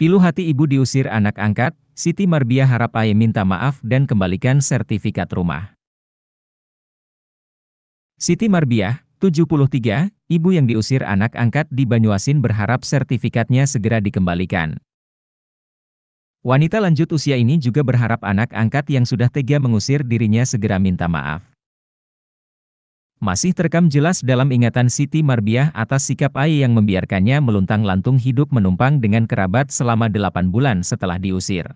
Pilu hati ibu diusir anak angkat, Siti Marbia harap ayah minta maaf dan kembalikan sertifikat rumah. Siti Marbiah, 73, ibu yang diusir anak angkat di Banyuasin berharap sertifikatnya segera dikembalikan. Wanita lanjut usia ini juga berharap anak angkat yang sudah tega mengusir dirinya segera minta maaf masih terekam jelas dalam ingatan Siti Marbiah atas sikap Ai yang membiarkannya meluntang-lantung hidup menumpang dengan kerabat selama delapan bulan setelah diusir.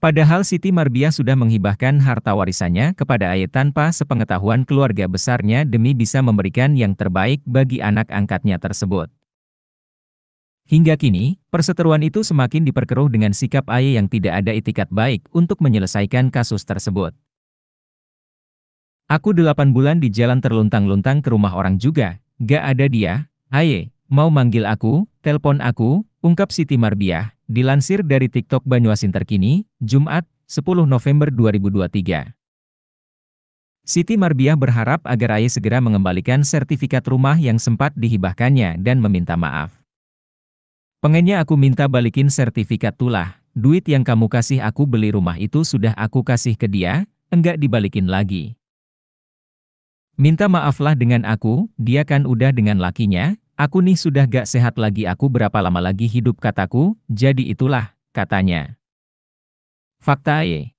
Padahal Siti Marbiah sudah menghibahkan harta warisannya kepada Ai tanpa sepengetahuan keluarga besarnya demi bisa memberikan yang terbaik bagi anak angkatnya tersebut. Hingga kini, perseteruan itu semakin diperkeruh dengan sikap Ai yang tidak ada itikat baik untuk menyelesaikan kasus tersebut. Aku delapan bulan di jalan terluntang-luntang ke rumah orang juga, gak ada dia, aye, mau manggil aku, telpon aku, ungkap Siti Marbiah, dilansir dari TikTok Banyuasin terkini, Jumat, 10 November 2023. Siti Marbiah berharap agar Aye segera mengembalikan sertifikat rumah yang sempat dihibahkannya dan meminta maaf. Pengennya aku minta balikin sertifikat tulah, duit yang kamu kasih aku beli rumah itu sudah aku kasih ke dia, enggak dibalikin lagi. Minta maaflah dengan aku, dia kan udah dengan lakinya, aku nih sudah gak sehat lagi aku berapa lama lagi hidup kataku, jadi itulah, katanya. Fakta AY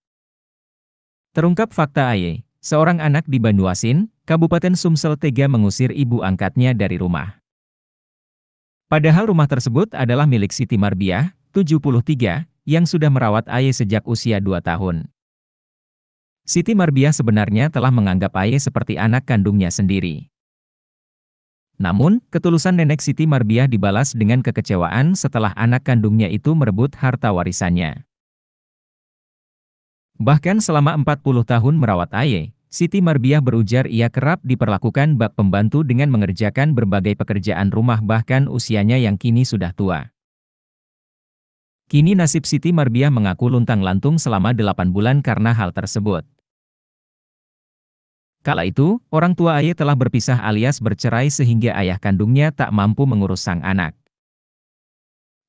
Terungkap fakta AY, seorang anak di Banduasin, Kabupaten Sumsel tega mengusir ibu angkatnya dari rumah. Padahal rumah tersebut adalah milik Siti Marbiah, 73, yang sudah merawat Aye sejak usia 2 tahun. Siti Marbia sebenarnya telah menganggap Aye seperti anak kandungnya sendiri. Namun, ketulusan nenek Siti Marbia dibalas dengan kekecewaan setelah anak kandungnya itu merebut harta warisannya. Bahkan selama 40 tahun merawat Aye, Siti Marbia berujar ia kerap diperlakukan bak pembantu dengan mengerjakan berbagai pekerjaan rumah bahkan usianya yang kini sudah tua. Kini nasib Siti Marbia mengaku luntang-lantung selama 8 bulan karena hal tersebut. Kala itu, orang tua Aye telah berpisah alias bercerai sehingga ayah kandungnya tak mampu mengurus sang anak.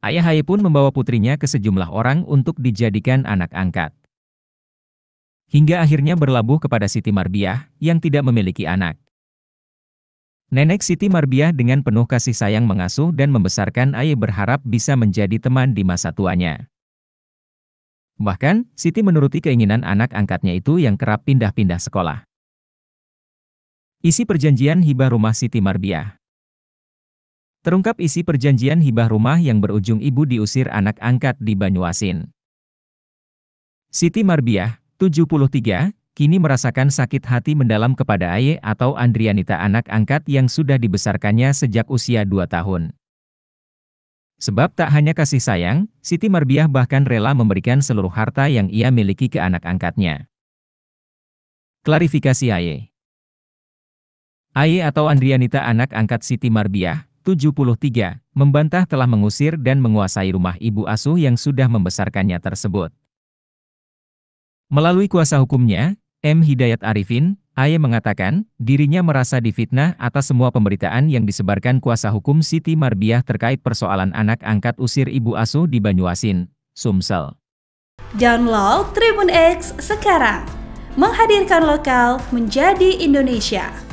Ayah Aye pun membawa putrinya ke sejumlah orang untuk dijadikan anak angkat. Hingga akhirnya berlabuh kepada Siti Marbiah, yang tidak memiliki anak. Nenek Siti Marbiah dengan penuh kasih sayang mengasuh dan membesarkan Aye berharap bisa menjadi teman di masa tuanya. Bahkan, Siti menuruti keinginan anak angkatnya itu yang kerap pindah-pindah sekolah. Isi perjanjian hibah rumah Siti Marbiah Terungkap isi perjanjian hibah rumah yang berujung ibu diusir anak angkat di Banyuasin. Siti Marbiah, 73, kini merasakan sakit hati mendalam kepada Aye atau Andrianita anak angkat yang sudah dibesarkannya sejak usia 2 tahun. Sebab tak hanya kasih sayang, Siti Marbiah bahkan rela memberikan seluruh harta yang ia miliki ke anak angkatnya. Klarifikasi Aye Aye atau Andrianita anak angkat Siti Marbiah, 73, membantah telah mengusir dan menguasai rumah ibu asuh yang sudah membesarkannya tersebut. Melalui kuasa hukumnya, M. Hidayat Arifin, Aye mengatakan, dirinya merasa difitnah atas semua pemberitaan yang disebarkan kuasa hukum Siti Marbiah terkait persoalan anak angkat usir ibu asuh di Banyuasin, Sumsel. Download Tribun X sekarang, menghadirkan lokal menjadi Indonesia.